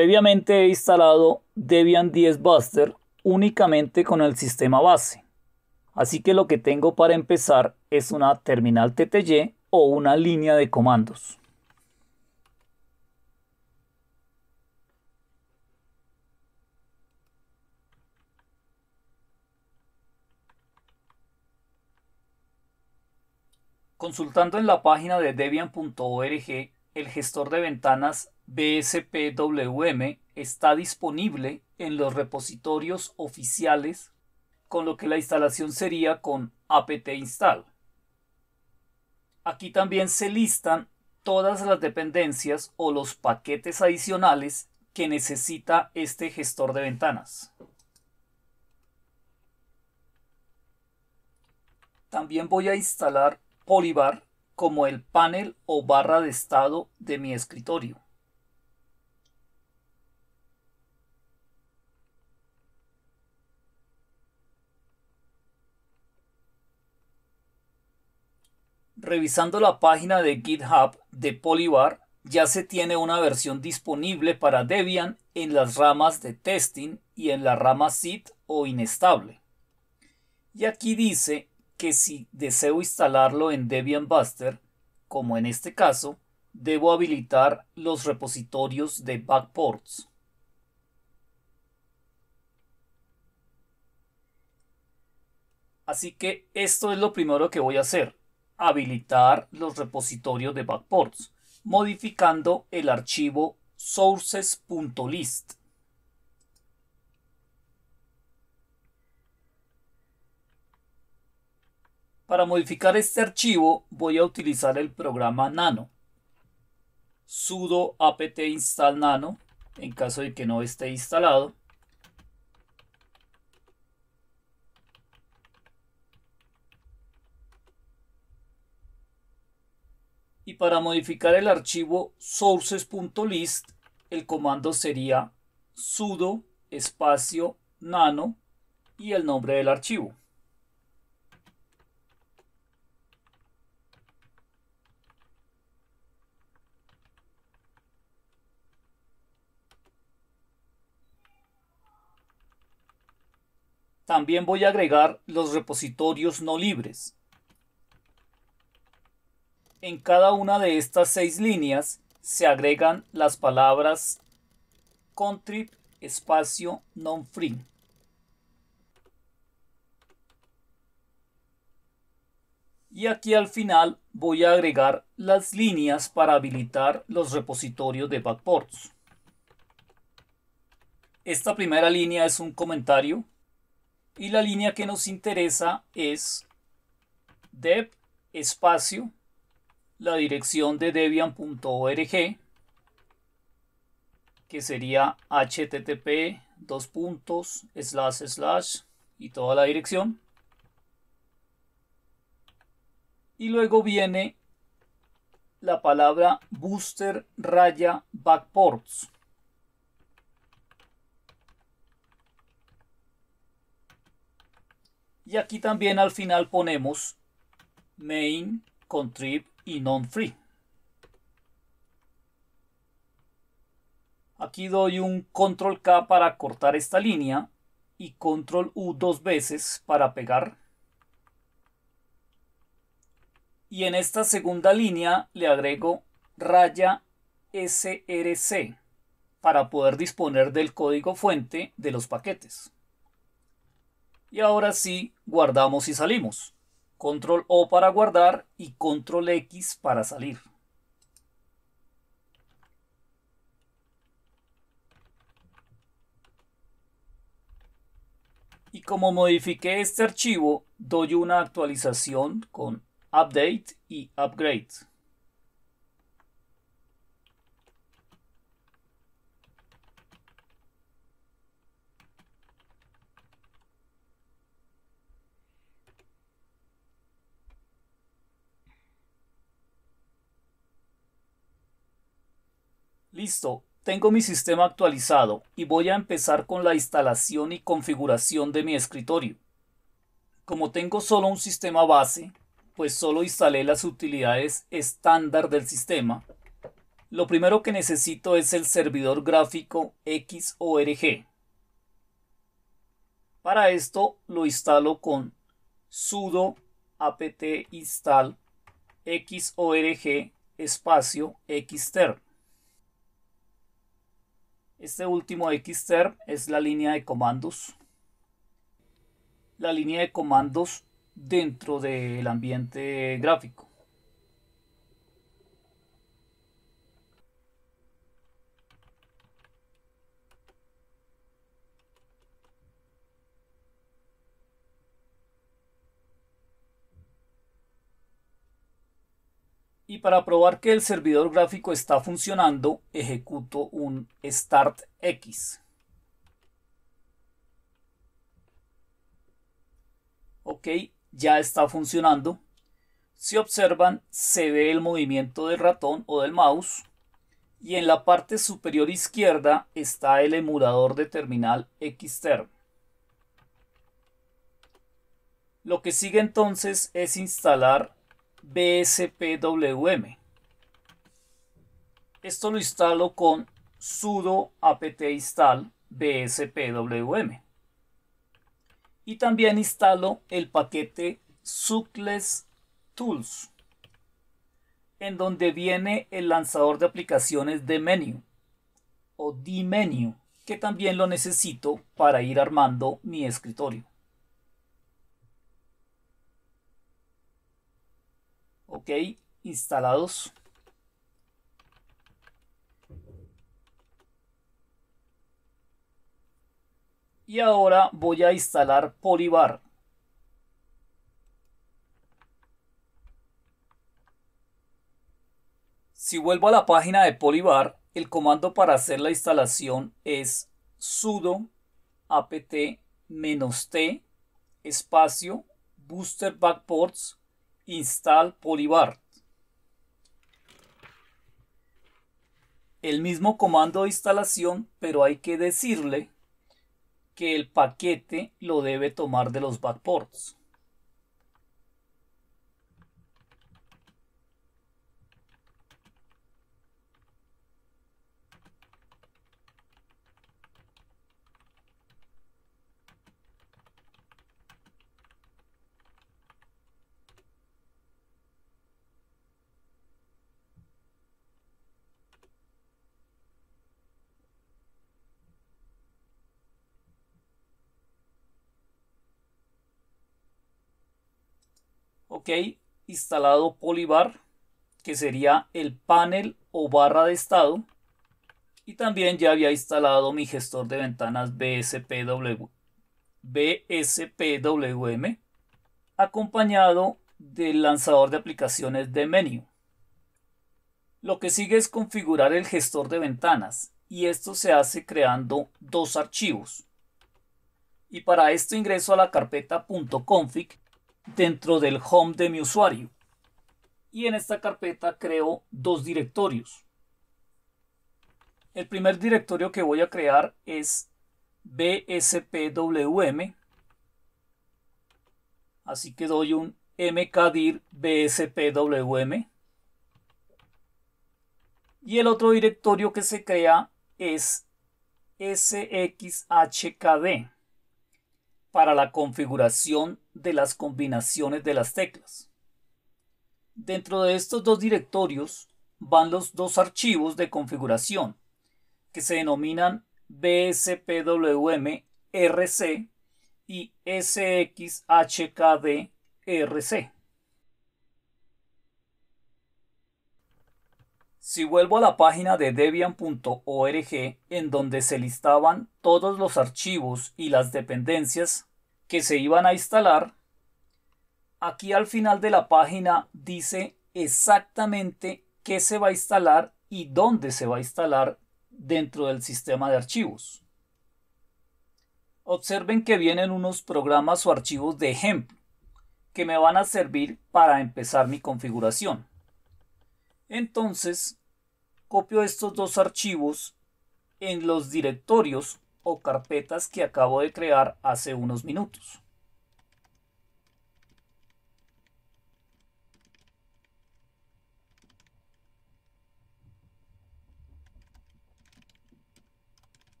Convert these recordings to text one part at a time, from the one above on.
Previamente he instalado Debian 10 Buster únicamente con el sistema base. Así que lo que tengo para empezar es una terminal TTY o una línea de comandos. Consultando en la página de debian.org el gestor de ventanas BSPWM está disponible en los repositorios oficiales, con lo que la instalación sería con apt install. Aquí también se listan todas las dependencias o los paquetes adicionales que necesita este gestor de ventanas. También voy a instalar Polybar como el panel o barra de estado de mi escritorio. Revisando la página de GitHub de Polybar, ya se tiene una versión disponible para Debian en las ramas de testing y en la rama Sid o inestable. Y aquí dice que si deseo instalarlo en Debian Buster, como en este caso, debo habilitar los repositorios de backports. Así que esto es lo primero que voy a hacer habilitar los repositorios de backports, modificando el archivo sources.list. Para modificar este archivo voy a utilizar el programa nano. sudo apt install nano en caso de que no esté instalado y para modificar el archivo sources.list el comando sería sudo espacio nano y el nombre del archivo. También voy a agregar los repositorios no libres. En cada una de estas seis líneas se agregan las palabras contrib espacio non free. Y aquí al final voy a agregar las líneas para habilitar los repositorios de backports. Esta primera línea es un comentario y la línea que nos interesa es dev espacio la dirección de debian.org que sería http dos puntos slash slash y toda la dirección y luego viene la palabra booster raya backports y aquí también al final ponemos main contrib y non-free. Aquí doy un control K para cortar esta línea y control U dos veces para pegar. Y en esta segunda línea le agrego raya src para poder disponer del código fuente de los paquetes. Y ahora sí, guardamos y salimos control O para guardar y control X para salir. Y como modifiqué este archivo, doy una actualización con update y upgrade. Listo, tengo mi sistema actualizado y voy a empezar con la instalación y configuración de mi escritorio. Como tengo solo un sistema base, pues solo instalé las utilidades estándar del sistema, lo primero que necesito es el servidor gráfico XORG. Para esto lo instalo con sudo apt install xorg espacio xterm. Este último xterm es la línea de comandos. La línea de comandos dentro del ambiente gráfico. Y para probar que el servidor gráfico está funcionando, ejecuto un start x. Ok, ya está funcionando. Si observan, se ve el movimiento del ratón o del mouse. Y en la parte superior izquierda está el emulador de terminal Xterm. Lo que sigue entonces es instalar bspwm. Esto lo instalo con sudo apt install bspwm. Y también instalo el paquete sucles Tools, en donde viene el lanzador de aplicaciones de menú o dmenu, que también lo necesito para ir armando mi escritorio. ok, instalados. Y ahora voy a instalar Polybar. Si vuelvo a la página de Polybar, el comando para hacer la instalación es sudo apt-t espacio booster backports install polybart. El mismo comando de instalación, pero hay que decirle que el paquete lo debe tomar de los backports. instalado Polybar que sería el panel o barra de estado y también ya había instalado mi gestor de ventanas BSPW, BSPWM acompañado del lanzador de aplicaciones de Menu. Lo que sigue es configurar el gestor de ventanas y esto se hace creando dos archivos. Y para esto ingreso a la carpeta .config dentro del home de mi usuario. Y en esta carpeta creo dos directorios. El primer directorio que voy a crear es bspwm. Así que doy un mkdir bspwm. Y el otro directorio que se crea es sxhkd para la configuración de las combinaciones de las teclas. Dentro de estos dos directorios van los dos archivos de configuración que se denominan BSPWMRC y SXHKDRC. Si vuelvo a la página de debian.org en donde se listaban todos los archivos y las dependencias que se iban a instalar, aquí al final de la página dice exactamente qué se va a instalar y dónde se va a instalar dentro del sistema de archivos. Observen que vienen unos programas o archivos de ejemplo que me van a servir para empezar mi configuración. Entonces, copio estos dos archivos en los directorios o carpetas que acabo de crear hace unos minutos.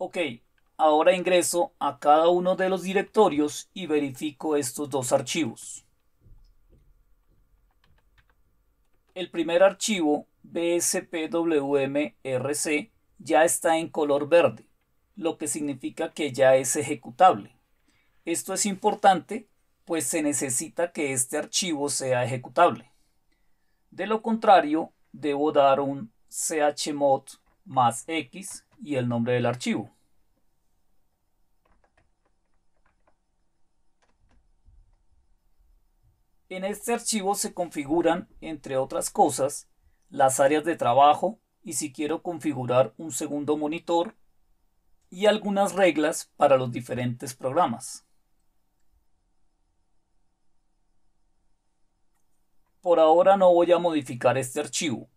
Ok, ahora ingreso a cada uno de los directorios y verifico estos dos archivos. El primer archivo, bspwmrc, ya está en color verde, lo que significa que ya es ejecutable. Esto es importante, pues se necesita que este archivo sea ejecutable. De lo contrario, debo dar un chmod más x y el nombre del archivo. En este archivo se configuran, entre otras cosas, las áreas de trabajo y si quiero configurar un segundo monitor y algunas reglas para los diferentes programas. Por ahora no voy a modificar este archivo,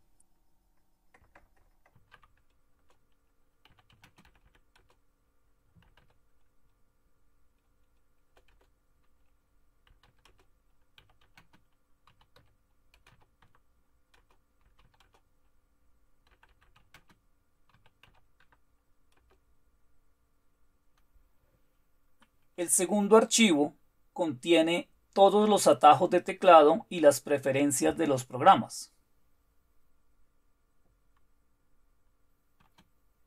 El segundo archivo contiene todos los atajos de teclado y las preferencias de los programas.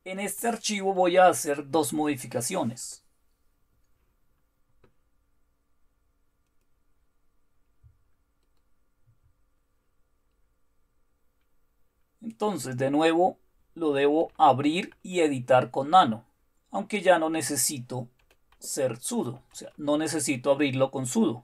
En este archivo voy a hacer dos modificaciones. Entonces, de nuevo, lo debo abrir y editar con Nano, aunque ya no necesito ser sudo. O sea, no necesito abrirlo con sudo.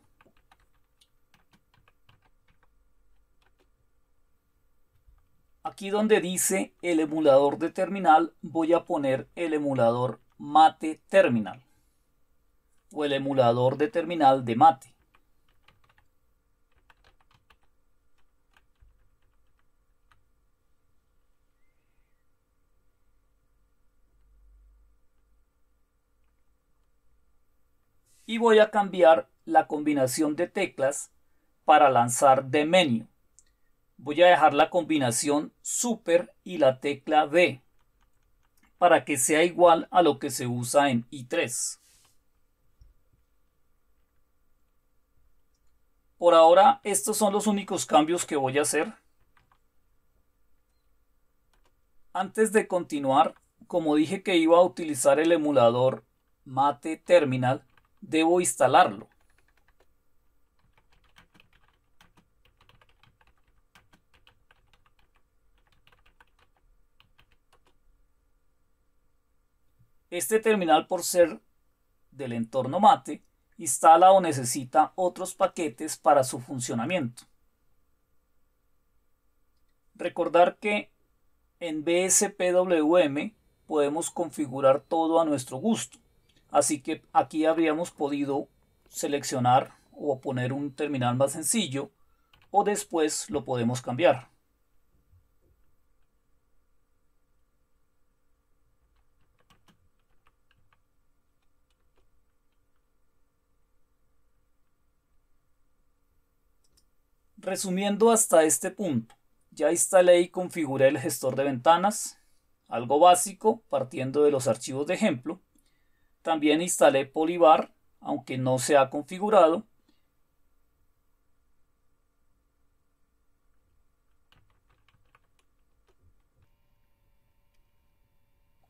Aquí donde dice el emulador de terminal, voy a poner el emulador mate terminal. O el emulador de terminal de mate. y voy a cambiar la combinación de teclas para lanzar de menú. Voy a dejar la combinación super y la tecla B para que sea igual a lo que se usa en i3. Por ahora estos son los únicos cambios que voy a hacer. Antes de continuar, como dije que iba a utilizar el emulador Mate Terminal, debo instalarlo. Este terminal por ser del entorno mate instala o necesita otros paquetes para su funcionamiento. Recordar que en BSPWM podemos configurar todo a nuestro gusto. Así que aquí habríamos podido seleccionar o poner un terminal más sencillo o después lo podemos cambiar. Resumiendo hasta este punto, ya instalé y configuré el gestor de ventanas, algo básico partiendo de los archivos de ejemplo, también instalé Polybar, aunque no se ha configurado.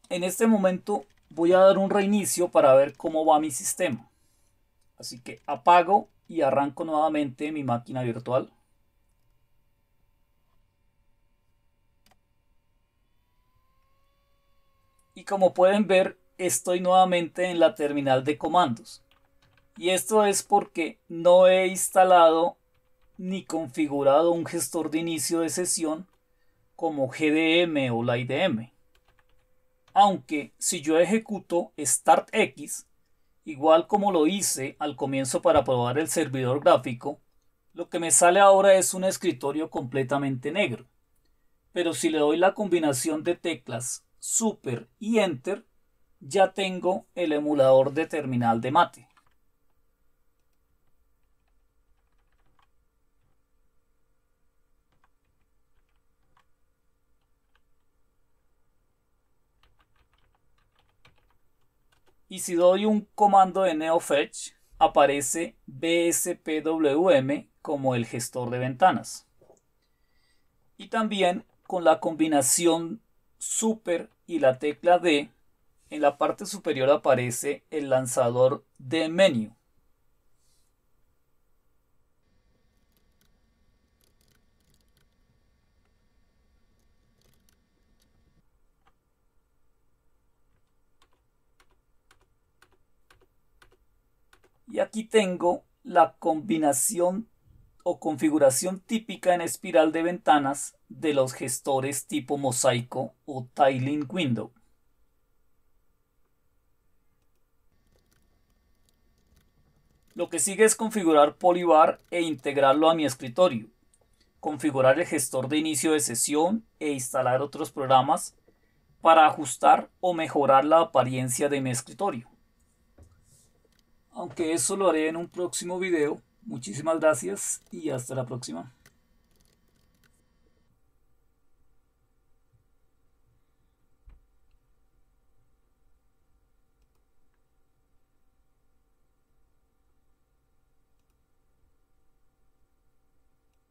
En este momento voy a dar un reinicio para ver cómo va mi sistema. Así que apago y arranco nuevamente mi máquina virtual. Y como pueden ver, estoy nuevamente en la terminal de comandos. Y esto es porque no he instalado ni configurado un gestor de inicio de sesión como GDM o la IDM. Aunque si yo ejecuto StartX, igual como lo hice al comienzo para probar el servidor gráfico, lo que me sale ahora es un escritorio completamente negro. Pero si le doy la combinación de teclas Super y Enter, ya tengo el emulador de terminal de mate. Y si doy un comando de NeoFetch, aparece BSPWM como el gestor de ventanas. Y también con la combinación super y la tecla D en la parte superior aparece el lanzador de menú. Y aquí tengo la combinación o configuración típica en espiral de ventanas de los gestores tipo mosaico o tiling window. Lo que sigue es configurar Polybar e integrarlo a mi escritorio, configurar el gestor de inicio de sesión e instalar otros programas para ajustar o mejorar la apariencia de mi escritorio. Aunque eso lo haré en un próximo video. Muchísimas gracias y hasta la próxima.